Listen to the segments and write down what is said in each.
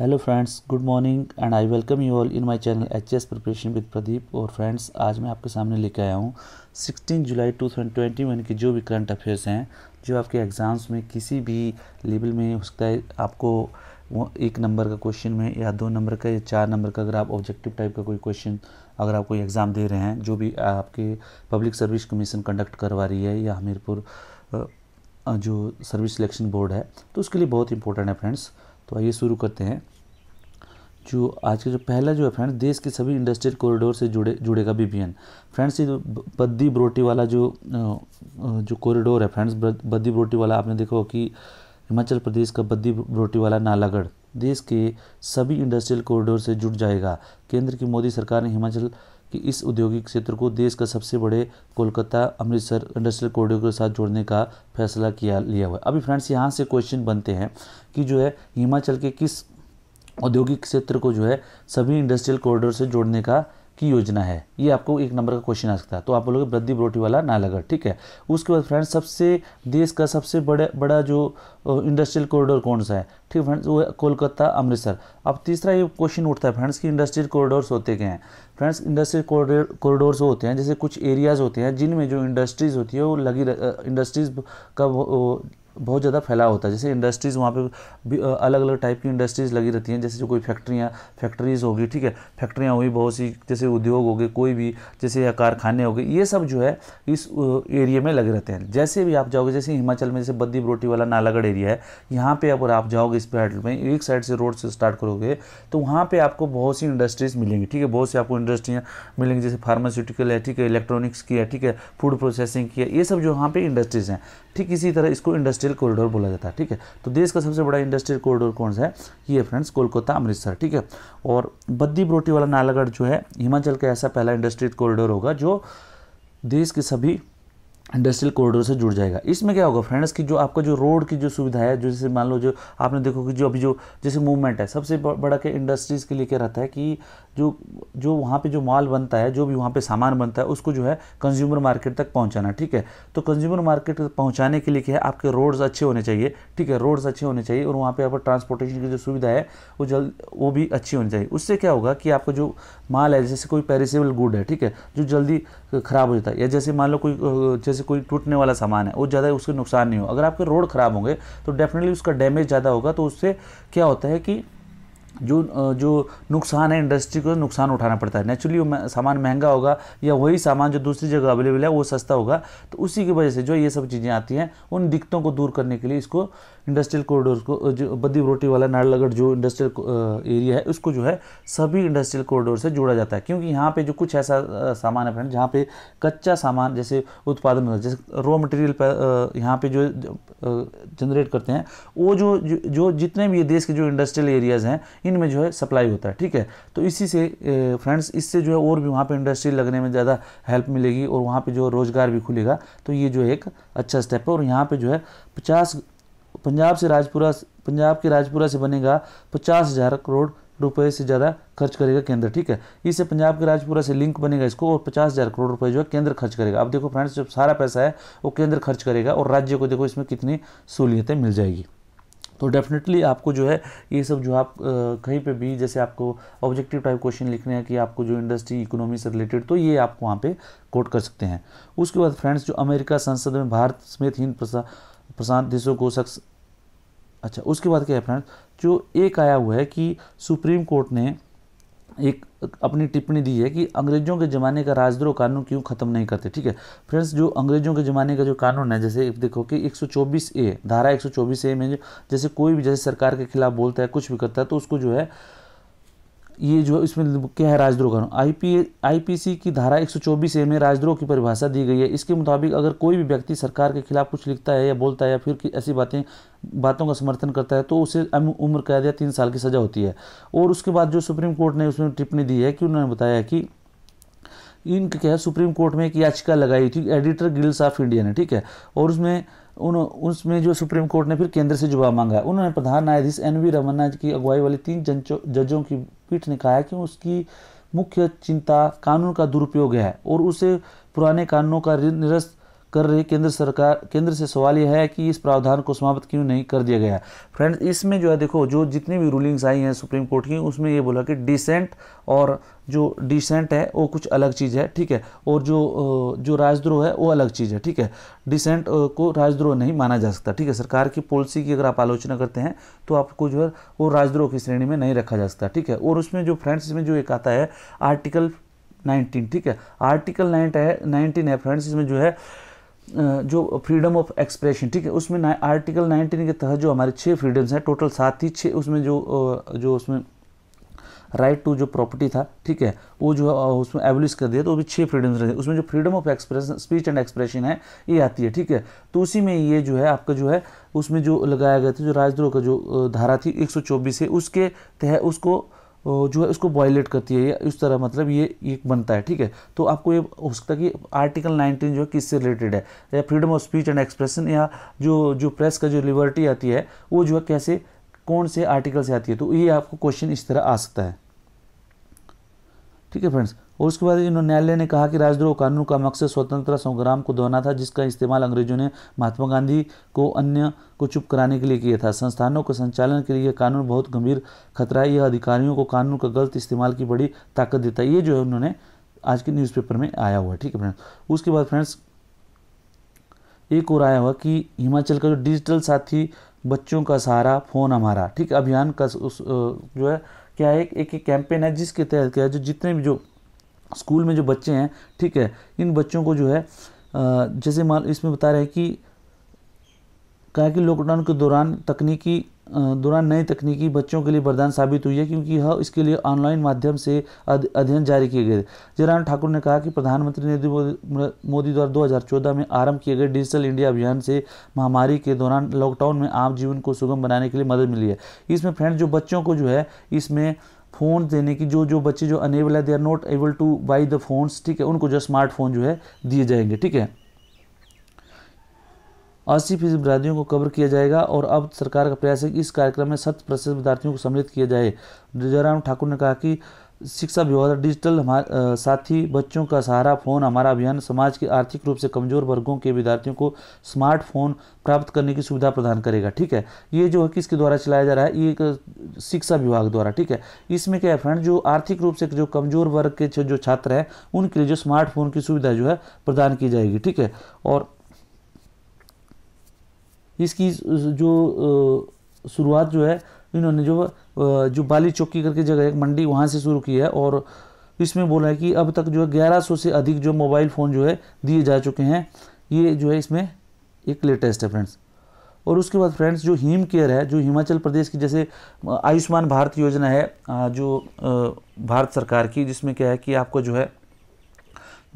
hello friends good morning and I welcome you all in my channel H S preparation with Pradeep और friends आज मैं आपके सामने लेके आया हूँ 16 जुलाई 2021 के जो भी करंट अफेयर्स हैं जो आपके एग्ज़ाम्स में किसी भी लेवल में हो सकता है आपको वो एक नंबर का क्वेश्चन में या दो नंबर का या चार नंबर का अगर आप ऑब्जेक्टिव टाइप का कोई क्वेश्चन अगर आप कोई एग्ज़ाम दे रहे हैं जो भी आपके पब्लिक सर्विस कमीशन कंडक्ट करवा रही है या हमीरपुर जो सर्विस सिलेक्शन बोर्ड है तो उसके लिए बहुत इंपॉर्टेंट है फ्रेंड्स तो आइए शुरू करते हैं जो आज का जो पहला जो है फ्रेंड्स देश के सभी इंडस्ट्रियल कॉरिडोर से जुड़े जुड़ेगा बीबीएन फ्रेंड्स ये बद्दी ब्रोटी वाला जो जो कॉरिडोर है फ्रेंड्स बद्दी ब्रोटी वाला आपने देखा हो कि हिमाचल प्रदेश का बद्दी ब्रोटी वाला नालागढ़ देश के सभी इंडस्ट्रियल कॉरिडोर से जुड़ जाएगा केंद्र की मोदी सरकार ने हिमाचल कि इस औद्योगिक क्षेत्र को देश का सबसे बड़े कोलकाता अमृतसर इंडस्ट्रियल कॉरिडोर के साथ जोड़ने का फैसला किया लिया हुआ है अभी फ्रेंड्स यहाँ से क्वेश्चन बनते हैं कि जो है हिमाचल के किस औद्योगिक क्षेत्र को जो है सभी इंडस्ट्रियल कॉरिडोर से जोड़ने का की योजना है ये आपको एक नंबर का क्वेश्चन आ सकता है तो आप बोलोगे वृद्धि बरोटी वाला नालागढ़ ठीक है उसके बाद फ्रेंड्स सबसे देश का सबसे बड़ा बड़ा जो इंडस्ट्रियल कॉरिडोर कौन सा है ठीक है फ्रेंड्स वो कोलकाता अमृतसर अब तीसरा ये क्वेश्चन उठता है फ्रेंड्स कि इंडस्ट्रियल कॉरिडोर्स होते गए हैं फ्रेंड्स इंडस्ट्री कॉरिडोर्स होते हैं जैसे कुछ एरियाज़ होते हैं जिनमें जो इंडस्ट्रीज़ होती है वो लगी इंडस्ट्रीज़ का बहुत ज़्यादा फैलाव होता है जैसे इंडस्ट्रीज़ वहाँ पे भी अलग अलग टाइप की इंडस्ट्रीज़ लगी रहती हैं जैसे जो कोई फैक्ट्रियाँ फैक्ट्रीज़ होगी ठीक है फैक्ट्रियाँ हुई बहुत सी जैसे उद्योग हो गए कोई भी जैसे या कारखाने हो गए ये सब जो है इस एरिया में लगे रहते हैं जैसे भी आप जाओगे जैसे हिमाचल में जैसे बद्दी बरोटी वाला नालागढ़ एरिया है यहाँ पर अगर आप जाओगे इस पैटल में एक साइड से रोड से स्टार्ट करोगे तो वहाँ पर आपको बहुत सी इंडस्ट्रीज़ मिलेंगी ठीक है बहुत सी आपको इंडस्ट्रियाँ मिलेंगी जैसे फार्मास्यूटिकल है ठीक है इलेक्ट्रॉनिक्स की है ठीक है फूड प्रोसेसिंग की है ये सब जो वहाँ पर इंडस्ट्रीज़ हैं ठीक इसी तरह इसको इंडस्ट्रियल कॉरिडोर बोला जाता है ठीक है तो देश का सबसे बड़ा इंडस्ट्रियल कॉरिडोर कौन सा है ये फ्रेंड्स कोलकाता अमृतसर ठीक है और बद्दी बरोटी वाला नालागढ़ जो है हिमाचल का ऐसा पहला इंडस्ट्रियल कॉरिडोर होगा जो देश के सभी इंडस्ट्रियल कॉरिडोर से जुड़ जाएगा इसमें क्या होगा फ्रेंड्स कि जो आपका जो रोड की जो सुविधा है जो जैसे मान लो जो आपने देखो कि जो अभी जो जैसे मूवमेंट है सबसे बड़ा के इंडस्ट्रीज़ के लिए क्या रहता है कि जो जो वहाँ पे जो माल बनता है जो भी वहाँ पे सामान बनता है उसको जो है कंज्यूमर मार्केट तक पहुँचाना ठीक है तो कंज्यूमर मार्केट तक पहुँचाने के लिए क्या है आपके रोड्स अच्छे होने चाहिए ठीक है रोड्स अच्छे होने चाहिए और वहाँ पर आपको ट्रांसपोर्टेशन की जो सुविधा है वो जल्द वो भी अच्छी होनी चाहिए उससे क्या होगा कि आपका जो माल है जैसे कोई पेरिसेबल गुड है ठीक है जो जल्दी ख़राब हो जाता है या जैसे मान लो कोई जैसे कोई टूटने वाला सामान है वो ज़्यादा उसके नुकसान नहीं हो अगर आपके रोड ख़राब होंगे तो डेफिनेटली उसका डैमेज ज़्यादा होगा तो उससे क्या होता है कि जो जो नुकसान है इंडस्ट्री को नुकसान उठाना पड़ता है नेचुरली सामान महंगा होगा या वही सामान जो दूसरी जगह अवेलेबल है वो सस्ता होगा तो उसी की वजह से जो ये सब चीज़ें आती हैं उन दिक्कतों को दूर करने के लिए इसको इंडस्ट्रियल कॉरिडोर को जो बद्दी रोटी वाला नारलगढ़ जो इंडस्ट्रियल एरिया है उसको जो है सभी इंडस्ट्रियल कॉरिडोर से जोड़ा जाता है क्योंकि यहाँ पे जो कुछ ऐसा सामान है फ्रेंड जहाँ पे कच्चा सामान जैसे उत्पादन होता है जैसे रॉ मटेरियल पर यहाँ पे जो जनरेट करते हैं वो जो जो जितने भी देश के जो इंडस्ट्रियल एरियाज़ हैं इनमें जो है सप्लाई होता है ठीक है तो इसी से फ्रेंड्स इससे जो है और भी वहाँ पर इंडस्ट्री लगने में ज़्यादा हेल्प मिलेगी और वहाँ पर जो रोज़गार भी खुलेगा तो ये जो एक अच्छा स्टेप है और यहाँ पर जो है पचास पंजाब से राजपुरा पंजाब के राजपुरा से बनेगा पचास हज़ार करोड़ रुपए से ज़्यादा खर्च करेगा केंद्र ठीक है इससे पंजाब के राजपुरा से लिंक बनेगा इसको और पचास हज़ार करोड़ रुपए जो है केंद्र खर्च करेगा अब देखो फ्रेंड्स जब सारा पैसा है वो केंद्र खर्च करेगा और राज्य को देखो इसमें कितनी सहूलियतें मिल जाएगी तो डेफिनेटली आपको जो है ये सब जो आप कहीं पे भी जैसे आपको ऑब्जेक्टिव टाइप क्वेश्चन लिखने हैं कि आपको जो इंडस्ट्री इकोनॉमी से रिलेटेड तो ये आप वहाँ पे कोट कर सकते हैं उसके बाद फ्रेंड्स जो अमेरिका संसद में भारत समेत हिंद प्रशांत देशों को शख्स अच्छा उसके बाद क्या है फ्रेंड्स जो एक आया हुआ है कि सुप्रीम कोर्ट ने एक अपनी टिप्पणी दी है कि अंग्रेजों के ज़माने का राजद्रोह कानून क्यों ख़त्म नहीं करते ठीक है फ्रेंड्स जो अंग्रेजों के ज़माने का जो कानून है जैसे देखो कि 124 ए धारा 124 ए में जैसे कोई भी जैसे सरकार के खिलाफ बोलता है कुछ भी करता है तो उसको जो है ये जो इसमें क्या है राजद्रोह आईपी आईपीसी की धारा 124 ए में राजद्रोह की परिभाषा दी गई है इसके मुताबिक अगर कोई भी व्यक्ति सरकार के खिलाफ कुछ लिखता है या बोलता है या फिर ऐसी बातें बातों का समर्थन करता है तो उसे उम्र कैद या तीन साल की सज़ा होती है और उसके बाद जो सुप्रीम कोर्ट ने उसमें टिप्पणी दी है कि उन्होंने बताया कि इनके क्या है सुप्रीम कोर्ट में एक याचिका लगाई थी एडिटर गिल्स ऑफ इंडिया ने ठीक है और उसमें उन उसमें जो सुप्रीम कोर्ट ने फिर केंद्र से जवाब मांगा उन्होंने प्रधान न्यायाधीश एन वी रमन्ना की अगुवाई वाली तीन जजों की पीठ ने कहा है कि उसकी मुख्य चिंता कानून का दुरुपयोग है और उसे पुराने कानूनों का निरस्त कर रही केंद्र सरकार केंद्र से सवाल यह है कि इस प्रावधान को समाप्त क्यों नहीं कर दिया गया फ्रेंड्स इसमें जो है देखो जो जितनी भी रूलिंग्स आई हैं सुप्रीम कोर्ट की उसमें ये बोला कि डिसेंट और जो डिसेंट है वो कुछ अलग चीज़ है ठीक है और जो जो राजद्रोह है वो अलग चीज़ है ठीक है डिसेंट को राजद्रोह नहीं माना जा सकता ठीक है सरकार की पॉलिसी की अगर आप आलोचना करते हैं तो आपको जो है वो राजद्रोह की श्रेणी में नहीं रखा जा सकता ठीक है और उसमें जो फ्रेंड्स इसमें जो एक आता है आर्टिकल नाइनटीन ठीक है आर्टिकल नाइन नाइनटीन है फ्रेंड्स इसमें जो है जो फ्रीडम ऑफ एक्सप्रेशन ठीक है उसमें आर्टिकल 19 के तहत जो हमारे छः फ्रीडम्स हैं टोटल सात ही छः उसमें जो जो उसमें राइट टू जो प्रॉपर्टी था ठीक है वो जो उसमें एबलिश कर दिया तो वो भी छः फ्रीडम्स रहे उसमें जो freedom of expression speech and expression है ये आती है ठीक है तो उसी में ये जो है आपका जो है उसमें जो लगाया गया था जो राजद्रोह का जो धारा थी 124 है उसके तहत उसको जो है उसको बॉयलेट करती है या इस तरह मतलब ये एक बनता है ठीक है तो आपको ये हो सकता है कि आर्टिकल 19 जो है किससे रिलेटेड है या freedom of speech and expression या जो जो प्रेस का जो लिबर्टी आती है वो जो है कैसे कौन से आर्टिकल से आती है तो ये आपको क्वेश्चन इस तरह आ सकता है ठीक है फ्रेंड्स और उसके बाद न्यायालय ने कहा कि राजद्रोह कानून का मकसद स्वतंत्रता संग्राम को दोहना था जिसका इस्तेमाल अंग्रेजों ने महात्मा गांधी को अन्य को चुप कराने के लिए किया था संस्थानों के संचालन के लिए यह कानून बहुत गंभीर खतरा है यह अधिकारियों को कानून का गलत इस्तेमाल की बड़ी ताकत देता है ये जो है उन्होंने आज के न्यूज़पेपर में आया हुआ है ठीक है फ्रेंड्स उसके बाद फ्रेंड्स एक और आया हुआ कि हिमाचल का जो डिजिटल साथी बच्चों का सहारा फ़ोन हमारा ठीक अभियान का उस जो है क्या है एक एक कैंपेन है जिसके तहत क्या है जो जितने भी जो स्कूल में जो बच्चे हैं ठीक है इन बच्चों को जो है जैसे मान इसमें बता रहे हैं कि कहा कि लॉकडाउन के दौरान तकनीकी दौरान नई तकनीकी बच्चों के लिए वरदान साबित हुई है क्योंकि यह इसके लिए ऑनलाइन माध्यम से अध्ययन जारी किए गए थे जयराम ठाकुर ने कहा कि प्रधानमंत्री नरेंद्र मोदी द्वारा 2014 में आरंभ किए गए डिजिटल इंडिया अभियान से महामारी के दौरान लॉकडाउन में आम जीवन को सुगम बनाने के लिए मदद मिली है इसमें फ्रेंड जो बच्चों को जो है इसमें फ़ोन देने की जो जो बच्चे जो अनेबल है they are not able to buy the phones ठीक है उनको जो स्मार्टफोन जो है दिए जाएंगे ठीक है अस्सी फीसद विद्यार्थियों को कवर किया जाएगा और अब सरकार का प्रयास है कि इस कार्यक्रम में शत प्रतिशत विद्यार्थियों को सम्मिलित किया जाए जयराम ठाकुर ने कहा कि शिक्षा विभाग डिजिटल साथी बच्चों का सहारा फोन हमारा अभियान समाज के आर्थिक रूप से कमजोर वर्गों के विद्यार्थियों को स्मार्टफोन प्राप्त करने की सुविधा प्रदान करेगा ठीक है ये जो है किसके द्वारा चलाया जा रहा है ये एक शिक्षा विभाग द्वारा ठीक है इसमें क्या है फ्रेंड जो आर्थिक रूप से जो कमजोर वर्ग के जो छात्र हैं उनके लिए जो स्मार्टफोन की सुविधा जो है प्रदान की जाएगी ठीक है और इसकी जो शुरुआत जो है इन्होंने जो जो बाली चौकी करके जगह एक मंडी वहाँ से शुरू की है और इसमें बोला है कि अब तक जो है ग्यारह सौ से अधिक जो मोबाइल फ़ोन जो है दिए जा चुके हैं ये जो है इसमें एक लेटेस्ट है फ्रेंड्स और उसके बाद फ्रेंड्स जो हीम केयर है जो हिमाचल प्रदेश की जैसे आयुष्मान भारत योजना है जो भारत सरकार की जिसमें क्या है कि आपको जो है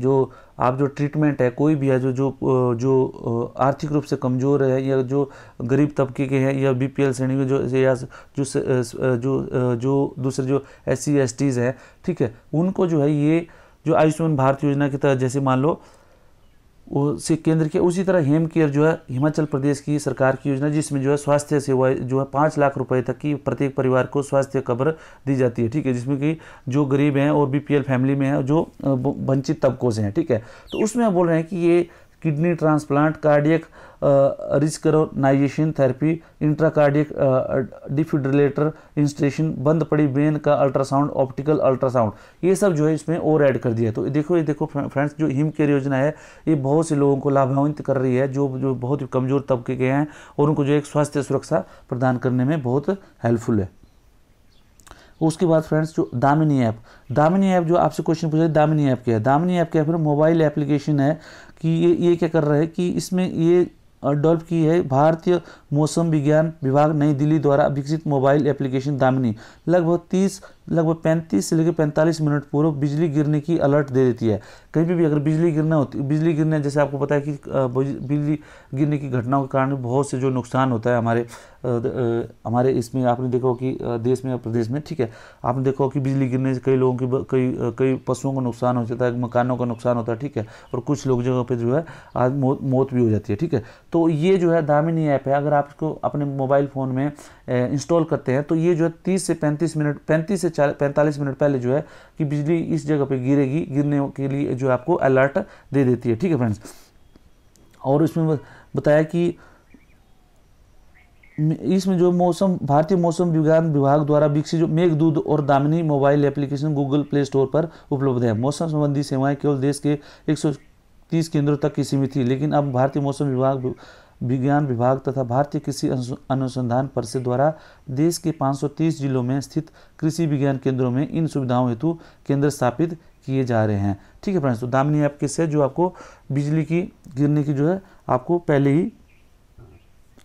जो आप जो ट्रीटमेंट है कोई भी है जो जो जो आर्थिक रूप से कमज़ोर है या जो गरीब तबके के हैं या बी पी एल श्रेणी के जो या जो जो जो दूसरे जो एस सी एस टीज़ हैं ठीक है उनको जो है ये जो आयुष्मान भारत योजना के तहत जैसे मान लो उसे केंद्र के उसी तरह हेम केयर जो है हिमाचल प्रदेश की सरकार की योजना जिसमें जो है स्वास्थ्य सेवा जो है पाँच लाख रुपए तक की प्रत्येक परिवार को स्वास्थ्य कवर दी जाती है ठीक है जिसमें कि जो गरीब हैं और बीपीएल फैमिली में हैं जो वंचित तबकों से हैं ठीक है तो उसमें हम बोल रहे हैं कि ये kidney transplant cardiac resynchronisation therapy intracardiac defibrillator insertion बंद पड़ी ब्रेन का अल्ट्रासाउंड ऑप्टिकल अल्ट्रासाउंड ये सब जो है इसमें और ऐड कर दिया तो देखो ये देखो फ्रेंड्स जो हिम केयर योजना है ये बहुत से लोगों को लाभान्वित कर रही है जो जो बहुत ही कमज़ोर तबके के हैं और उनको जो एक स्वास्थ्य सुरक्षा प्रदान करने में बहुत हेल्पफुल है उसके बाद फ्रेंड्स जो दामिनी ऐप दामिनी ऐप जो आपसे क्वेश्चन पूछा है दामिनी ऐप क्या है दामिनी ऐप क्या है फिर मोबाइल एप्लीकेशन है कि ये ये क्या कर रहा है कि इसमें ये डेवलप की है भारतीय मौसम विज्ञान विभाग नई दिल्ली द्वारा विकसित मोबाइल एप्लीकेशन दामिनी लगभग तीस लगभग 35 से लेकर 45 मिनट पूर्व बिजली गिरने की अलर्ट दे देती है कहीं भी, भी अगर बिजली गिरना होती बिजली गिरने जैसे आपको पता है कि बिजली गिरने की घटनाओं के कारण बहुत से जो नुकसान होता है हमारे हमारे इसमें आपने देखा हो कि देश में या प्रदेश में ठीक है आपने देखा हो कि बिजली गिरने से कई लोगों की कई कई पशुओं का नुकसान हो जाता है मकानों का नुकसान होता है ठीक है और कुछ लोग जगह पर जो है मौत भी हो जाती है ठीक है तो ये जो है दामिनी ऐप है अगर आपको अपने मोबाइल फ़ोन में इंस्टॉल करते हैं तो ये जो है तीस से पैंतीस मिनट पैंतीस से पैंतालीस मिनट पहले जो है कि बिजली इस जगह पर गिरेगी गिरने के लिए जो आपको अलर्ट दे देती है ठीक है फ्रेंड्स और इसमें बताया कि इसमें जो मौसम भारतीय मौसम विज्ञान विभाग द्वारा विकसित जो मेघदूत और Damini mobile application Google Play Store पर उपलब्ध है मौसम संबंधी सेवाएं केवल देश के 130 केंद्रों तक की सीमित थी लेकिन अब भारतीय मौसम विभाग विज्ञान विभाग तथा भारतीय कृषि अनुसंधान परिषद द्वारा देश के 530 जिलों में स्थित कृषि विज्ञान केंद्रों में इन सुविधाओं हेतु केंद्र स्थापित किए जा रहे हैं ठीक है फ्रेंड्स तो दामिनी ऐप किस है जो आपको बिजली की गिरने की जो है आपको पहले ही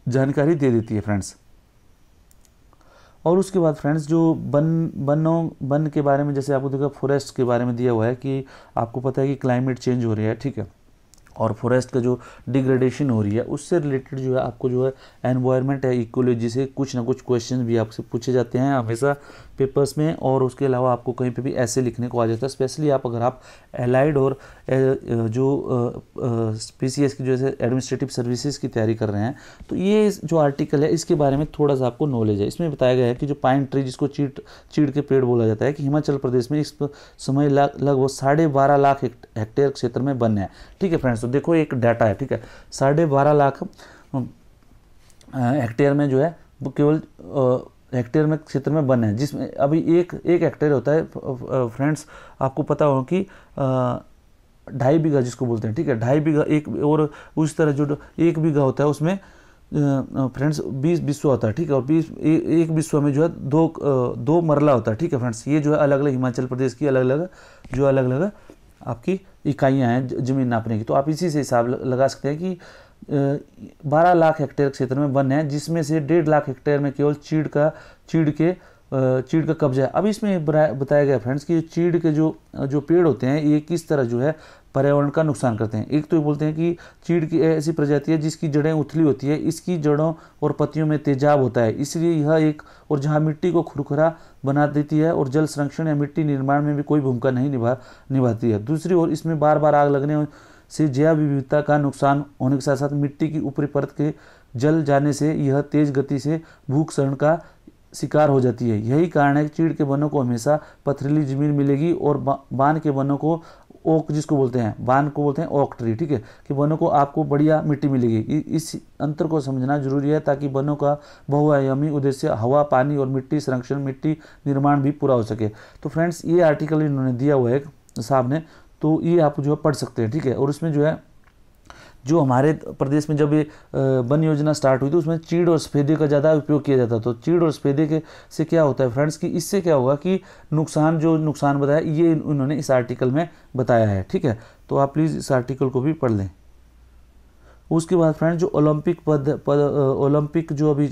जानकारी दे देती है फ्रेंड्स और उसके बाद फ्रेंड्स जो वन वनों वन के बारे में जैसे आपको देखा फॉरेस्ट के बारे में दिया हुआ है कि आपको पता है कि क्लाइमेट चेंज हो रहा है ठीक है और फॉरेस्ट का जो डिग्रेडेशन हो रही है उससे रिलेटेड जो है आपको जो है एनवायरनमेंट है इकोलॉजी से कुछ ना कुछ क्वेश्चन भी आपसे पूछे जाते हैं हमेशा पेपर्स में और उसके अलावा आपको कहीं पे भी ऐसे लिखने को आ जाता है स्पेशली आप अगर आप एलाइड और जो पी सी एस की जो है एडमिनिस्ट्रेटिव सर्विसेज की तैयारी कर रहे हैं तो ये जो आर्टिकल है इसके बारे में थोड़ा सा आपको नॉलेज है इसमें बताया गया है कि जो पाइन ट्री जिसको चीट चीड़ के पेड़ बोला जाता है कि हिमाचल प्रदेश में इस समय लगभग साढ़े बारह लाख हेक्टेयर क्षेत्र में बन है ठीक है फ्रेंड्स देखो एक डाटा है ठीक है साढ़े बारह लाख हेक्टेयर में जो है वो केवल हेक्टेयर में क्षेत्र में बने हैं जिसमें अभी एक एक हेक्टेयर होता है फ्रेंड्स आपको पता हो कि ढाई बीघा जिसको बोलते हैं ठीक है ढाई बीघा एक और उस तरह जो एक बीघा होता है उसमें फ्रेंड्स बीस विश्व होता है ठीक है और बीस एक विश्व में जो है दो दो मरला होता है ठीक है फ्रेंड्स ये जो है अलग अलग हिमाचल प्रदेश की अलग अलग जो अलग अलग आपकी इकाइयां हैं ज़मीन नापने की तो आप इसी से हिसाब लगा सकते हैं कि बारह लाख हेक्टेयर क्षेत्र में वन है जिसमें से डेढ़ लाख हेक्टेयर में केवल चीड़ का चीड़ के चीड़ का कब्जा है अब इसमें बताया गया फ्रेंड्स कि चीड़ के जो जो पेड़ होते हैं ये किस तरह जो है पर्यावरण का नुकसान करते हैं एक तो ये बोलते हैं कि चीड़ की ऐसी प्रजाति है जिसकी जड़ें उथली होती है इसकी जड़ों और पत्तियों में तेजाब होता है इसलिए यह एक और जहाँ मिट्टी को खुरखुरा बना देती है और जल संरक्षण या मिट्टी निर्माण में भी कोई भूमिका नहीं निभा निभाती है दूसरी ओर इसमें बार बार आग लगने से जैव विविधता का नुकसान होने के साथ साथ मिट्टी की ऊपरी परत के जल जाने से यह तेज गति से भूख शरण का शिकार हो जाती है यही कारण है कि चीड़ के वनों को हमेशा पथरीली जमीन मिलेगी और बांध के वनों को ओक जिसको बोलते हैं वान को बोलते हैं ओक ट्री ठीक है कि वनों को आपको बढ़िया मिट्टी मिलेगी इस अंतर को समझना जरूरी है ताकि वनों का बहुआयामी उद्देश्य हवा पानी और मिट्टी संरक्षण मिट्टी निर्माण भी पूरा हो सके तो फ्रेंड्स ये आर्टिकल इन्होंने दिया हुआ है साहब ने तो ये आप जो है पढ़ सकते हैं ठीक है और उसमें जो है जो हमारे प्रदेश में जब ये वन योजना स्टार्ट हुई थी उसमें चीड़ और सफेदे का ज़्यादा उपयोग किया जाता तो चीड़ और सफेदे के से क्या होता है फ्रेंड्स कि इससे क्या होगा कि नुकसान जो नुकसान बताया ये उन्होंने इस आर्टिकल में बताया है ठीक है तो आप प्लीज़ इस आर्टिकल को भी पढ़ लें उसके बाद फ्रेंड जो ओलंपिक पद पद ओलंपिक जो अभी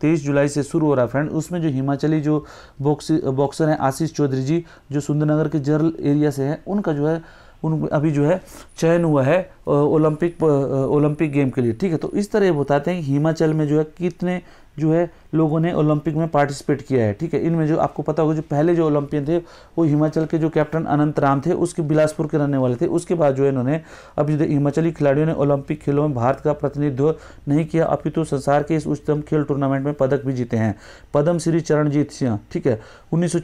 तेईस जुलाई से शुरू हो रहा है फ्रेंड उसमें जो हिमाचली जो बॉक्स बॉक्सर हैं आशीष चौधरी जी जो सुंदरनगर के जरल एरिया से हैं उनका जो है उन अभी जो है चयन हुआ है ओलंपिक ओलंपिक गेम के लिए ठीक है तो इस तरह बताते हैं हिमाचल में जो है कितने जो है लोगों ने ओलंपिक में पार्टिसिपेट किया है ठीक है इनमें जो आपको पता होगा जो पहले जो ओलंपियन थे वो हिमाचल के जो कैप्टन अनंत राम थे उसके बिलासपुर के रहने वाले थे उसके बाद जो है इन्होंने अब हिमाचली खिलाड़ियों ने ओलंपिक खेलों में भारत का प्रतिनिधित्व नहीं किया अभी तो संसार के इस उच्चतम खेल टूर्नामेंट में पदक भी जीते हैं पद्म श्री चरणजीत सिंह ठीक है उन्नीस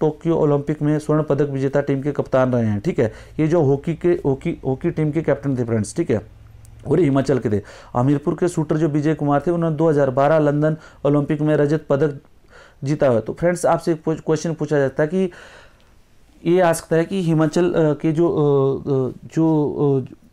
टोक्यो ओलंपिक में स्वर्ण पदक विजेता टीम के कप्तान रहे हैं ठीक है ये जो हॉकी के हॉकी हॉकी टीम के कैप्टन थे फ्रेंड्स ठीक है और हिमाचल के थे हमीरपुर के शूटर जो विजय कुमार थे उन्होंने 2012 लंदन ओलंपिक में रजत पदक जीता हुआ तो फ्रेंड्स आपसे क्वेश्चन पूछा जाता है कि ये आ सकता है कि हिमाचल के जो जो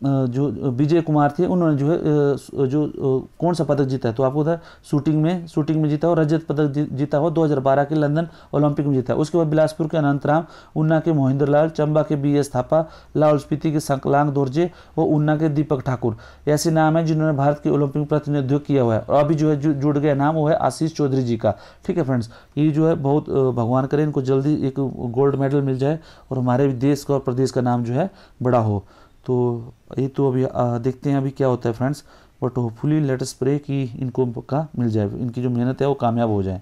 जो विजय कुमार थे उन्होंने जो है जो कौन सा पदक जीता है तो आपको था शूटिंग में शूटिंग में जीता हो रजत पदक जीता हो 2012 के लंदन ओलंपिक में जीता उसके बाद बिलासपुर के अनंत राम उन्ना के मोहिंद्र लाल चंबा के बी एस थापा लाहौल स्पीति के संकलांग दोर्जे और उन्ना के दीपक ठाकुर ऐसे नाम है जिन्होंने भारत के ओलंपिक प्रतिनिधित्व किया हुआ है और अभी जो है जुड़ गया नाम वो है आशीष चौधरी जी का ठीक है फ्रेंड्स ये जो है बहुत भगवान करें इनको जल्दी एक गोल्ड मेडल मिल जाए और हमारे देश का और प्रदेश का नाम जो है बड़ा हो तो ये तो अभी आ, देखते हैं अभी क्या होता है friends but hopefully let's pray कि इनको का मिल जाए इनकी जो मेहनत है वो कामयाब हो जाए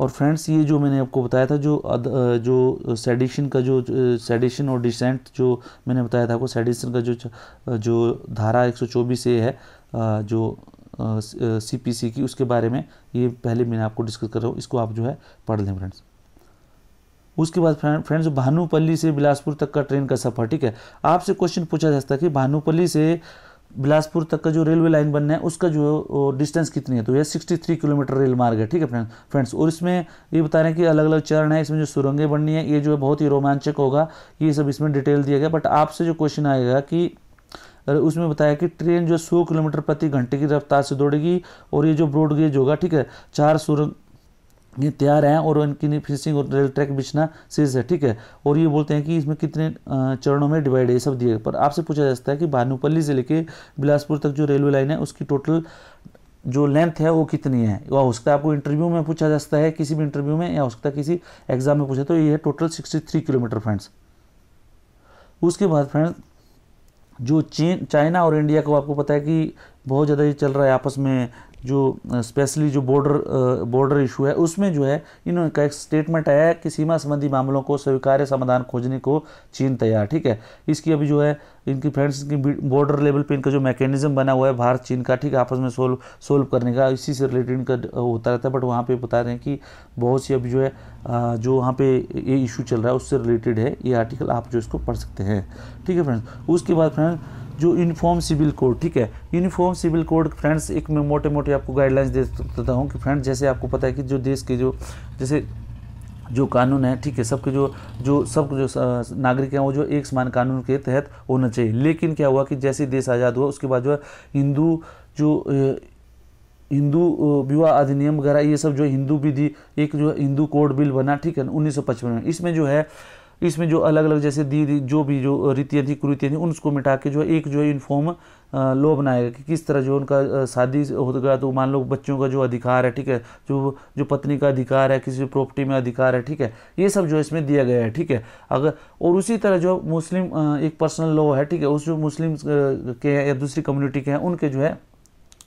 और फ्रेंड्स ये जो मैंने आपको बताया था जो अद, जो सेडिशन का जो सेडिशन और डिसेंट जो मैंने बताया था आपको सेडिशन का जो जो धारा 124 ए है जो सी पी सी की उसके बारे में ये पहले मैंने आपको डिस्कस कर रहा हूँ इसको आप जो है पढ़ लें फ्रेंड्स उसके बाद फ्रेंड्स भानुपल्ली से बिलासपुर तक का ट्रेन का सफ़र ठीक है आपसे क्वेश्चन पूछा जा सकता है कि भानुपल्ली से बिलासपुर तक का जो रेलवे लाइन बनना है उसका जो डिस्टेंस कितनी है तो यह 63 किलोमीटर रेल मार्ग है ठीक है फ्रेंड फ्रेंड्स और इसमें ये बता रहे हैं कि अलग अलग चरण है इसमें जो सुरंगें बननी है ये जो है बहुत ही रोमांचक होगा ये सब इसमें डिटेल दिया गया बट आपसे जो क्वेश्चन आएगा कि उसमें बताया कि ट्रेन जो सौ किलोमीटर प्रति घंटे की रफ्तार से दौड़ेगी और ये जो ब्रॉड गेज होगा ठीक है चार सुरंग ये तैयार हैं और इनकी फिनिशिंग और रेल ट्रैक बिछना सीरीज है ठीक है और ये बोलते हैं कि इसमें कितने चरणों में डिवाइड है ये सब दिए पर आपसे पूछा जा सकता है कि भानुपल्ली से लेके बिलासपुर तक जो रेलवे लाइन है उसकी टोटल जो लेंथ है वो कितनी है वह हो सकता है आपको इंटरव्यू में पूछा जा सकता है किसी भी इंटरव्यू में या हो सकता है किसी एग्जाम में पूछा तो ये है total sixty three kilometre friends उसके बाद फ्रेंड्स जो चीन चाइना और इंडिया को आपको पता है कि बहुत ज़्यादा ये चल रहा है आपस में जो स्पेशली जो बॉर्डर बॉर्डर इशू है उसमें जो है इन्होंने का एक स्टेटमेंट आया है कि सीमा संबंधी मामलों को स्वीकार्य समाधान खोजने को चीन तैयार ठीक है इसकी अभी जो है इनकी फ्रेंड्स की बॉर्डर लेवल पे इनका जो मैकेनिज्म बना हुआ है भारत चीन का ठीक है आपस में सोल्व सोल्व करने का इसी से रिलेटेड इनका होता रहता है बट वहाँ पर बता रहे हैं कि बहुत सी अभी जो है जो वहाँ पर ये इशू चल रहा है उससे रिलेटेड है ये आर्टिकल आप जो इसको पढ़ सकते हैं ठीक है फ्रेंड्स उसके बाद फ्रेंड्स जो यूनिफॉर्म सिविल कोड ठीक है यूनिफॉर्म सिविल कोड फ्रेंड्स एक मैं मोटे मोटे आपको गाइडलाइंस दे देता हूँ कि फ्रेंड्स जैसे आपको पता है कि जो देश के जो जैसे जो कानून है ठीक है सबके जो जो सब जो नागरिक हैं वो जो एक समान कानून के तहत होना चाहिए लेकिन क्या हुआ कि जैसे देश आज़ाद हुआ उसके बाद जो है हिंदू जो हिंदू विवाह अधिनियम वगैरह ये सब जो हिंदू विधि एक जो हिंदू कोड बिल बना ठीक है उन्नीस में इसमें जो है इसमें जो अलग अलग जैसे दी जो भी जो रीतियाँ थी कुरीतियाँ थी उनको मिटा के जो है एक जो है यूनिफॉर्म लॉ बनाएगा कि किस तरह जो उनका शादी होगा तो मान लो बच्चों का जो अधिकार है ठीक है जो जो पत्नी का अधिकार है किसी प्रॉपर्टी में अधिकार है ठीक है ये सब जो इसमें दिया गया है ठीक है अगर और उसी तरह जो मुस्लिम एक पर्सनल लॉ है ठीक है उस जो मुस्लिम के हैं या दूसरी कम्युनिटी के हैं उनके जो है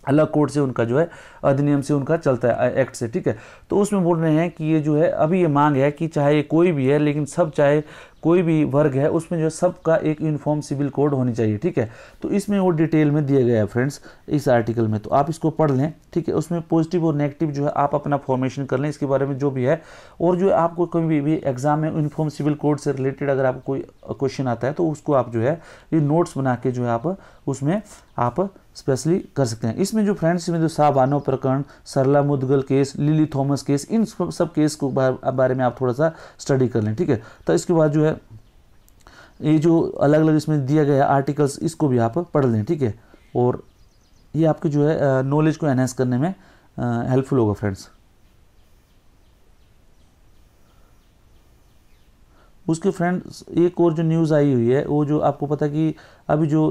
अलग कोर्ट से उनका जो है अधिनियम से उनका चलता है एक्ट से ठीक है तो उसमें बोल रहे हैं कि ये जो है अभी ये मांग है कि चाहे कोई भी है लेकिन सब चाहे कोई भी वर्ग है उसमें जो सबका एक यूनिफॉर्म सिविल कोड होनी चाहिए ठीक है तो इसमें वो डिटेल में दिया गया है फ्रेंड्स इस आर्टिकल में तो आप इसको पढ़ लें ठीक है उसमें पॉजिटिव और नेगेटिव जो है आप अपना फॉर्मेशन कर लें इसके बारे में जो भी है और जो आपको कोई भी, भी एग्जाम में यूनिफॉर्म सिविल कोड से रिलेटेड अगर आपको कोई क्वेश्चन आता है तो उसको आप जो है ये नोट्स बना के जो है आप उसमें आप स्पेशली कर सकते हैं इसमें जो फ्रेंड्स में जो साहबानो प्रकरण सरला मुदगल केस लिली थॉमस केस इन सब केस को बारे में आप थोड़ा सा स्टडी कर लें ठीक है तो इसके बाद जो है ये जो अलग अलग इसमें दिया गया आर्टिकल्स इसको भी आप पढ़ लें ठीक है और ये आपके जो है नॉलेज को एनहेंस करने में हेल्पफुल होगा फ्रेंड्स उसके फ्रेंड्स एक और जो न्यूज़ आई हुई है वो जो आपको पता कि अभी जो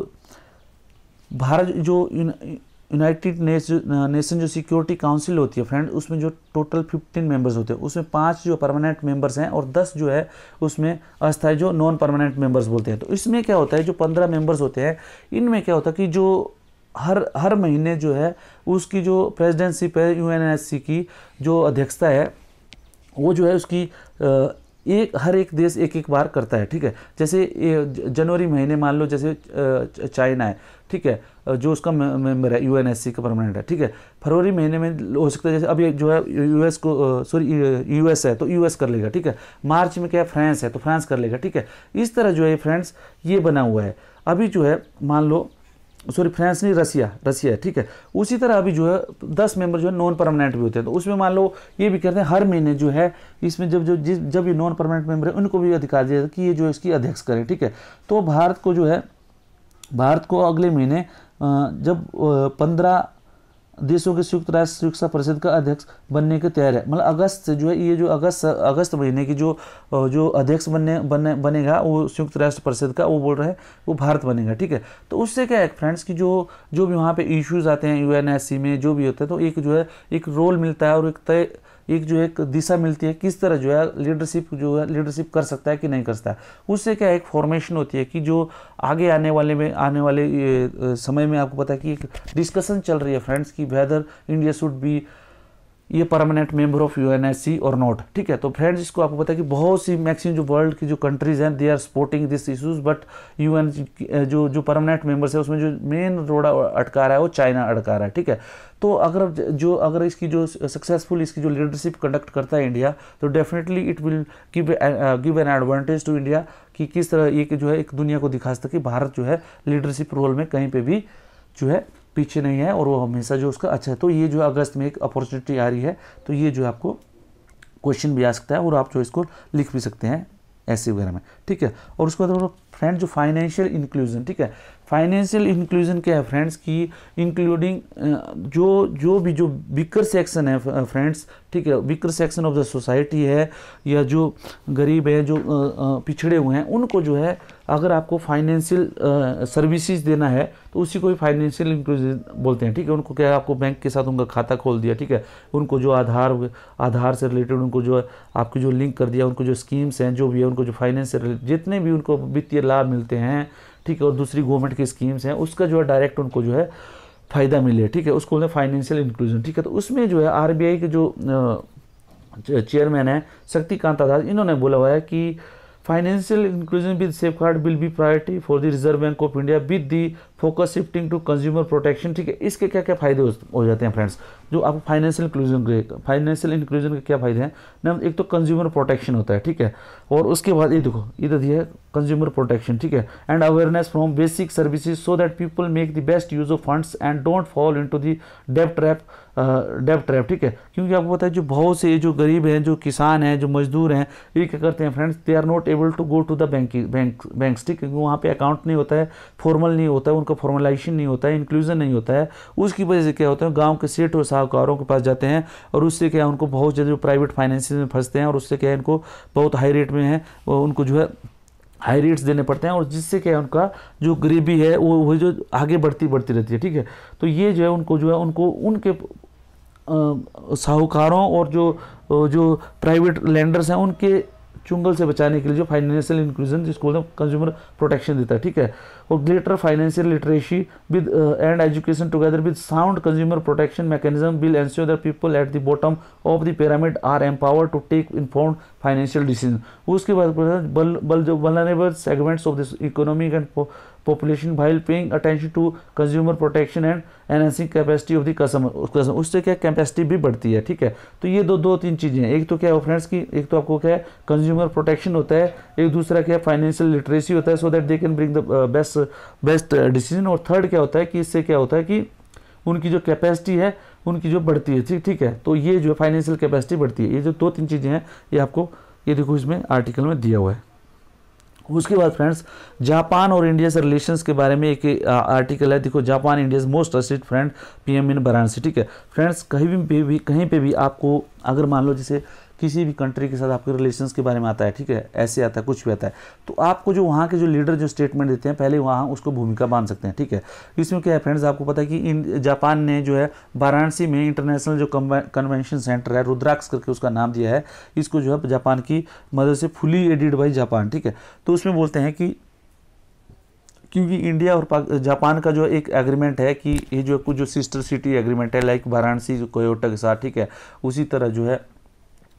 भारत जो यूनाइटेड नेशन जो सिक्योरिटी काउंसिल होती है फ्रेंड उसमें जो टोटल फिफ्टीन मेंबर्स होते हैं उसमें पाँच जो परमानेंट मेंबर्स हैं और दस जो है उसमें अस्थायी जो नॉन परमानेंट मेंबर्स बोलते हैं तो इसमें क्या होता है जो पंद्रह मेंबर्स होते हैं इनमें क्या होता है कि जो हर हर महीने जो है उसकी जो प्रेसिडेंसीप है यू की जो अध्यक्षता है वो जो है उसकी एक हर एक देश एक एक बार करता है ठीक है जैसे जनवरी महीने मान लो जैसे चाइना है ठीक है जो उसका मेंबर है यू का परमानेंट है ठीक है फरवरी महीने में हो सकता है जैसे अभी जो है यूएस को सॉरी यूएस है तो यूएस कर लेगा ठीक है मार्च में क्या है फ्रांस है तो फ्रांस कर लेगा ठीक है इस तरह जो है फ्रेंड्स ये बना हुआ है अभी जो है मान लो सॉरी फ्रांस नहीं रसिया रसिया है ठीक है उसी तरह अभी जो है दस मेंबर जो है नॉन परमानेंट भी होते हैं तो उसमें मान लो ये भी करते हैं हर महीने जो है इसमें जब जो जिस जब ये नॉन परमानेंट मेंबर है उनको भी अधिकार दिया जाता है कि ये जो इसकी अध्यक्ष करें ठीक है तो भारत को जो है भारत को अगले महीने जब पंद्रह देशों के संयुक्त राष्ट्र सुरक्षा परिषद का अध्यक्ष बनने की तैयार है मतलब अगस्त से जो है ये जो अगस्त अगस्त महीने की जो जो अध्यक्ष बनने बनने बनेगा वो संयुक्त राष्ट्र परिषद का वो बोल रहे हैं वो भारत बनेगा ठीक है तो उससे क्या है फ्रेंड्स कि जो जो भी वहाँ पे इश्यूज आते हैं यू में जो भी होते हैं तो एक जो है एक रोल मिलता है और एक तय एक जो एक दिशा मिलती है किस तरह जो है लीडरशिप जो है लीडरशिप कर सकता है कि नहीं कर सकता है उससे क्या एक फॉर्मेशन होती है कि जो आगे आने वाले में आने वाले समय में आपको पता है कि एक डिस्कशन चल रही है फ्रेंड्स की वेदर इंडिया शुड बी ये परमानेंट मेंबर ऑफ यूएनएससी और नॉट ठीक है तो फ्रेंड्स इसको आपको पता है कि बहुत सी मैक्सिमम जो वर्ल्ड की जो कंट्रीज हैं they are supporting this issues but you जो जो परमानेंट मेंबर्स है उसमें जो मेन रोड़ा अटका रहा है वो चाइना अटका रहा है ठीक है तो अगर जो अगर इसकी जो सक्सेसफुल इसकी जो लीडरशिप कंडक्ट करता है इंडिया तो definitely it will give give an advantage to India कि किस तरह ये जो है एक दुनिया को दिखा सके भारत जो है लीडरशिप रोल में कहीं पर भी जो है पीछे नहीं है और वो हमेशा जो उसका अच्छा है तो ये जो अगस्त में एक अपॉर्चुनिटी आ रही है तो ये जो आपको क्वेश्चन भी आ सकता है और आप जो इसको लिख भी सकते हैं ऐसे वगैरह में ठीक है और उसके बाद फ्रेंड जो फाइनेंशियल इंक्लूजन ठीक है फाइनेंशियल इंक्लूजन क्या है फ्रेंड्स की इंक्लूडिंग जो जो भी जो बिकर सेक्शन है फ्रेंड्स ठीक है weaker section of the society है या जो गरीब है जो पिछड़े हुए हैं उनको जो है अगर आपको फाइनेंशियल सर्विसेज देना है तो उसी को ही फाइनेंशियल इंक्लूजन बोलते हैं ठीक है उनको क्या आपको बैंक के साथ उनका खाता खोल दिया ठीक है उनको जो आधार आधार से रिलेटेड उनको जो आपकी जो लिंक कर दिया उनको जो स्कीम्स हैं जो भी है उनको जो फाइनेंस से रिलेटेड जितने भी उनको वित्तीय लाभ मिलते हैं ठीक है और दूसरी गवर्नमेंट की स्कीम्स हैं उसका जो है डायरेक्ट उनको जो है फ़ायदा मिले ठीक है उसको बोलते हैं फाइनेंशियल इंक्लूजन ठीक है तो उसमें जो है आर के जो चेयरमैन हैं शक्तिकांत आधार इन्होंने बोला हुआ है कि Financial inclusion with safeguard will be priority for the Reserve Bank of India with the focus shifting to consumer protection ठीक है इसके क्या क्या फायदे हो जाते हैं फ्रेंड्स जो आपको फाइनेंशियल इंक्लूजन के फाइनेंशियल इंक्लूजन के क्या फायदे हैं नंबर एक तो कंज्यूमर प्रोटेक्शन होता है ठीक है और उसके बाद ये देखो इधर दिया है कंज्यूमर प्रोटेक्शन ठीक है and awareness from basic services so that people make the best use of funds and don't fall into the debt trap debt trap ठीक है क्योंकि आपको पता है जो बहुत से जो गरीब हैं जो किसान हैं जो मजदूर हैं ये क्या करते हैं friends they are not able to go to the bank bank ठीक है वहाँ पर अकाउंट नहीं होता है फॉर्मल नहीं होता है उनका फॉर्मलाइजेशन नहीं होता है इंक्लूजन नहीं होता है उसकी वजह से क्या होता है गाँव के सेठ और साहूकारों के पास जाते हैं और उससे क्या है उनको बहुत ज़्यादा प्राइवेट फाइनेंस में फंसते हैं और उससे क्या है इनको बहुत हाई रेट में है उनको जो है हाई रेट्स देने पड़ते हैं और जिससे क्या है उनका जो गरीबी है वो वो जो आगे बढ़ती बढ़ती रहती है ठीक है तो ये जो है उनको जो है उनको उनके साहूकारों और जो जो प्राइवेट लैंडर्स हैं उनके चुंगल से बचाने के लिए जो फाइनेंशियल इंक्लूजन जिसको बोलते हैं कंज्यूमर प्रोटेक्शन देता है ठीक है और greater financial literacy with and education together with sound consumer protection mechanism will ensure the people at the bottom of the pyramid are empower to take informed financial decision उसके बाद बल बल जो vulnerable segments of this economic and population while paying attention to consumer protection and enhancing capacity of the customer उससे क्या capacity भी बढ़ती है ठीक है तो ये दो दो तीन चीज़ें हैं एक तो क्या है फ्रेंड्स की एक तो आपको क्या है कंज्यूमर प्रोटेक्शन होता है एक दूसरा क्या है फाइनेंशियल लिटरेसी होता है so that they can bring the best best decision और थर्ड क्या होता है कि इससे क्या होता है कि उनकी जो कैपेसिटी है उनकी जो बढ़ती है ठीक ठीक है तो ये जो फाइनेंशियल कैपेसिटी बढ़ती है ये जो दो तीन चीज़ें हैं ये आपको ये देखो इसमें आर्टिकल में दिया हुआ है उसके बाद फ्रेंड्स जापान और इंडिया से रिलेशंस के बारे में एक आर्टिकल है देखो Japan India most trusted friend PM in Varanasi ठीक है फ्रेंड्स कहीं भी, भी कहीं पे भी आपको अगर मान लो जैसे किसी भी कंट्री के साथ आपके रिलेशंस के बारे में आता है ठीक है ऐसे आता है कुछ भी आता है तो आपको जो वहाँ के जो लीडर जो स्टेटमेंट देते हैं पहले वहाँ उसको भूमिका बांध सकते हैं ठीक है इसमें क्या है फ्रेंड्स आपको पता है कि इन जापान ने जो है वाराणसी में इंटरनेशनल जो कन्वेंशन सेंटर है रुद्राक्ष करके उसका नाम दिया है इसको जो है जापान की मदद से फुली एडिड बाई जापान ठीक है तो उसमें बोलते हैं कि क्योंकि इंडिया और जापान का जो एक एग्रीमेंट है कि ये जो कुछ जो सिस्टर सिटी एग्रीमेंट है लाइक वाराणसी कोयोटा के साथ ठीक है उसी तरह जो है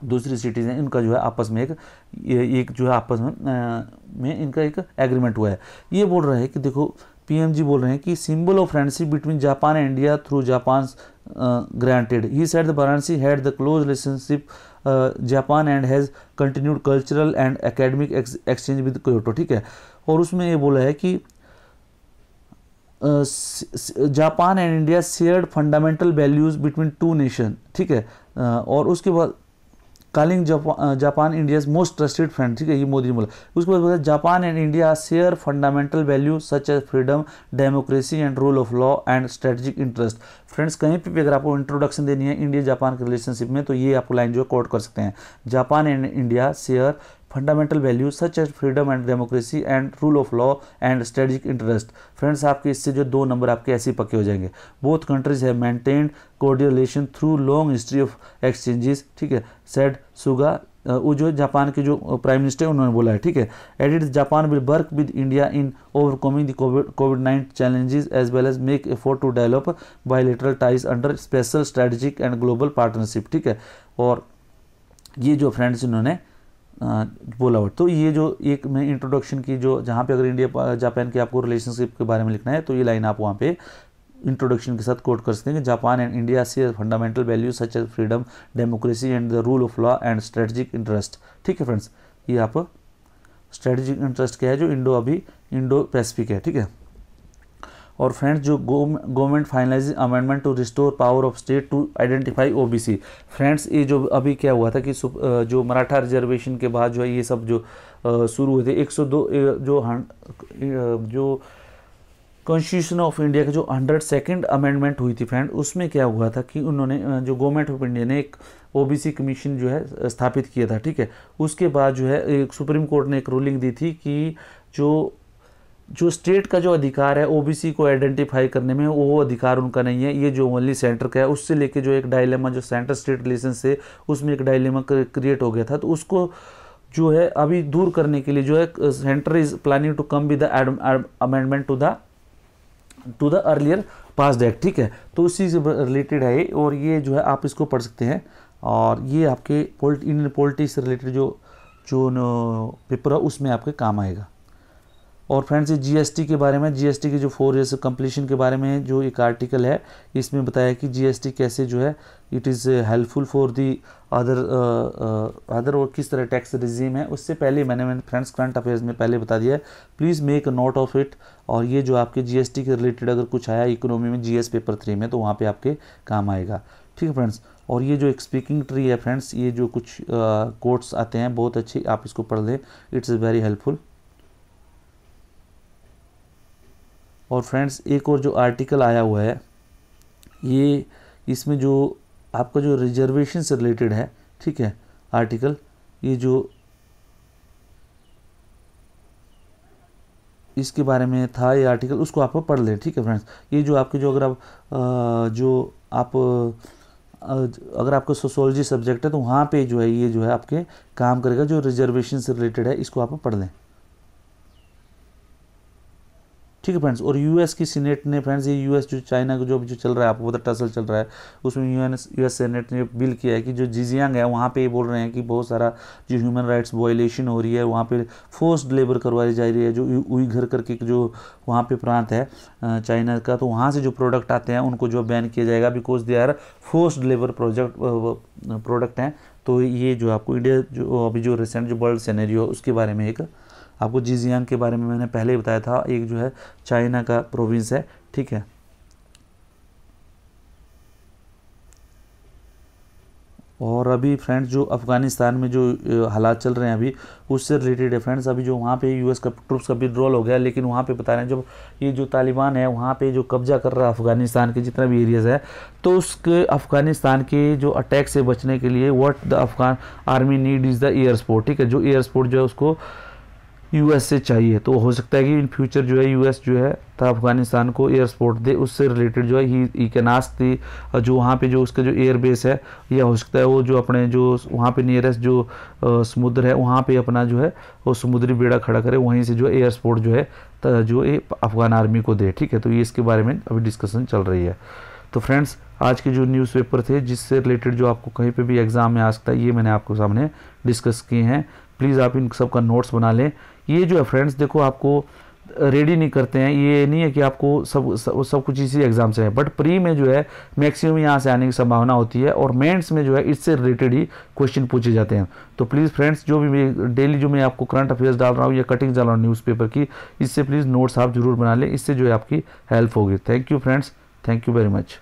दूसरी सिटीज़ हैं इनका जो है आपस में एक एक जो है आपस में आ, में इनका एक एग्रीमेंट हुआ है ये बोल रहा है कि देखो पीएमजी बोल रहे हैं कि symbol of friendship between Japan and India through Japan granted he set the Varanasi had the close relationship Japan and has continued cultural and academic exchange with Kyoto ठीक है और उसमें ये बोला है कि Japan and India shared fundamental values between two nation ठीक है और उसके बाद calling Japan India most trusted friend ठीक है ये मोदी ने बोला उसके बाद बोला Japan and India share fundamental value such as freedom democracy and rule of law and strategic interest friends कहीं पर भी अगर आपको इंट्रोडक्शन देनी है इंडिया जापान के रिलेशनशिप में तो ये आपको लाइन जो है कोट कर सकते हैं Japan and India share fundamental value such as freedom and democracy and rule of law and strategic interest friends आपके इससे जो दो नंबर आपके ऐसे ही पक्के हो जाएंगे बोथ कंट्रीज है maintained cordial relation through long history of exchanges ठीक है सेड सुगा वो जो जापान के जो प्राइम मिनिस्टर उन्होंने बोला है ठीक है added Japan will work with India in overcoming the COVID COVID nine challenges as well as make effort to develop bilateral ties under special strategic and global partnership ठीक है और ये जो फ्रेंड्स इन्होंने बोला वर्ड तो ये जो एक मैं इंट्रोडक्शन की जो जहाँ पे अगर इंडिया जापान के आपको रिलेशनशिप के बारे में लिखना है तो ये लाइन आप वहाँ पे इंट्रोडक्शन के साथ कोट कर सकते हैं कि जापान एंड इंडिया से fundamental value such as freedom democracy and the rule of law and strategic interest ठीक है फ्रेंड्स ये आप स्ट्रेटजिक इंटरेस्ट क्या है जो इंडो अभी इंडो पैसिफिक है ठीक है और फ्रेंड्स जो government finalise amendment to restore power of state to identify OBC friends ये जो अभी क्या हुआ था कि जो मराठा रिजर्वेशन के बाद जो है ये सब जो शुरू हुए थे 102 जो जो कॉन्स्टिट्यूशन ऑफ इंडिया का जो हंड्रेड सेकेंड अमेंडमेंट हुई थी फ्रेंड उसमें क्या हुआ था कि उन्होंने जो गवर्नमेंट ऑफ इंडिया ने एक ओबीसी कमीशन जो है स्थापित किया था ठीक है उसके बाद जो है एक सुप्रीम कोर्ट ने एक रूलिंग दी थी कि जो जो स्टेट का जो अधिकार है ओबीसी को आइडेंटिफाई करने में वो अधिकार उनका नहीं है ये जो ओनली सेंटर का है उससे लेके जो एक डायलेमा जो सेंटर स्टेट रिलेशन से उसमें एक डायलेमा क्रिएट हो गया था तो उसको जो है अभी दूर करने के लिए जो है centre is planning to come with amendment to the to the earlier pass act ठीक है तो उसी से रिलेटेड है और ये जो है आप इसको पढ़ सकते हैं और ये आपके पोल्ट इंडियन पोलिटिक्स से रिलेटेड जो जो पेपर है उसमें आपके काम आएगा और फ्रेंड्स ये जीएसटी के बारे में जीएसटी के जो फोर ईयर्स कंप्लीशन के बारे में जो एक आर्टिकल है इसमें बताया कि जीएसटी कैसे जो है it is helpful for the other other और किस तरह टैक्स रिजीम है उससे पहले मैंने मैंने फ्रेंड्स करंट अफेयर्स में पहले बता दिया है please make note of it और ये जो आपके जी के रिलेटेड अगर कुछ आया इकोनॉमी में जी पेपर थ्री में तो वहाँ पर आपके काम आएगा ठीक है फ्रेंड्स और ये जो एक स्पीकिंग ट्री है फ्रेंड्स ये जो कुछ कोर्ट्स uh, आते हैं बहुत अच्छे आप इसको पढ़ लें इट्स वेरी हेल्पफुल और फ्रेंड्स एक और जो आर्टिकल आया हुआ है ये इसमें जो आपका जो रिजर्वेशन से रिलेटेड है ठीक है आर्टिकल ये जो इसके बारे में था ये आर्टिकल उसको आप पढ़ लें ठीक है फ्रेंड्स ये जो आपके जो अगर आप जो आप अगर आपका सोशोलॉजी सब्जेक्ट है तो वहाँ पे जो है ये जो है आपके काम करेगा जो रिजर्वेशन से रिलेटेड है इसको आप पढ़ लें ठीक है फ्रेंड्स और यूएस की सीनेट ने फ्रेंड्स ये यूएस जो चाइना का जो जो चल रहा है आपको पता टसल चल रहा है उसमें यू यूएस सीनेट ने बिल किया है कि जो जीजियांग है वहाँ पे ये बोल रहे हैं कि बहुत सारा जो ह्यूमन राइट्स वॉयलेशन हो रही है वहाँ पे फोर्स्ड लेबर करवाई जा रही है जो घर करके जो वहाँ पर प्रांत है चाइना का तो वहाँ से जो प्रोडक्ट आते हैं उनको जो बैन किया जाएगा because they are forced labour project product हैं तो ये जो आपको इंडिया जो अभी जो रिसेंट जो वर्ल्ड है उसके बारे में एक आपको जीजियांग के बारे में मैंने पहले ही बताया था एक जो है चाइना का प्रोविंस है ठीक है और अभी फ्रेंड्स जो अफ़गानिस्तान में जो हालात चल रहे हैं अभी उससे रिलेटेड है फ्रेंड्स अभी जो वहाँ पे यूएस का ट्रुप्स का विड्रॉल हो गया लेकिन वहाँ पे बता रहे हैं जब ये जो तालिबान है वहाँ पे जो कब्जा कर रहा है अफ़गानिस्तान के जितना भी एरियाज़ है तो उसके अफ़गानिस्तान के जो अटैक से बचने के लिए what the Afghan army need is the air support ठीक है जो एयर स्पोर्ट जो है उसको यूएस से चाहिए तो हो सकता है कि इन फ्यूचर जो है यूएस जो है था अफगानिस्तान को एयर सपोर्ट दे उससे रिलेटेड जो है ही, ई के थी जो वहाँ पे जो उसका जो एयर बेस है या हो सकता है वो जो अपने जो वहाँ पे नियरेस्ट जो समुद्र है वहाँ पे अपना जो है वो समुद्री बेड़ा खड़ा करे वहीं से जो एयर सपोर्ट जो है जो ये अफगान आर्मी को दे ठीक है तो ये इसके बारे में अभी डिस्कशन चल रही है तो फ्रेंड्स आज के जो न्यूज़पेपर थे जिससे रिलेटेड जो आपको कहीं पे भी एग्ज़ाम में आ सकता है ये मैंने आपको सामने डिस्कस किए हैं प्लीज़ आप इन सब का नोट्स बना लें ये जो है फ्रेंड्स देखो आपको रेडी नहीं करते हैं ये नहीं है कि आपको सब सब, सब कुछ इसी एग्ज़ाम से है बट प्री में जो है मैक्सिमम यहाँ से आने की संभावना होती है और मेंस में जो है इससे रिलेटेड ही क्वेश्चन पूछे जाते हैं तो प्लीज़ फ्रेंड्स जो भी मैं डेली जो मैं आपको करंट अफेयर्स डाल रहा हूँ या कटिंग डाल रहा हूँ न्यूज़पेपर की इससे प्लीज़ नोट्स आप जरूर बना लें इससे जो है आपकी हेल्प होगी thank you friends thank you very much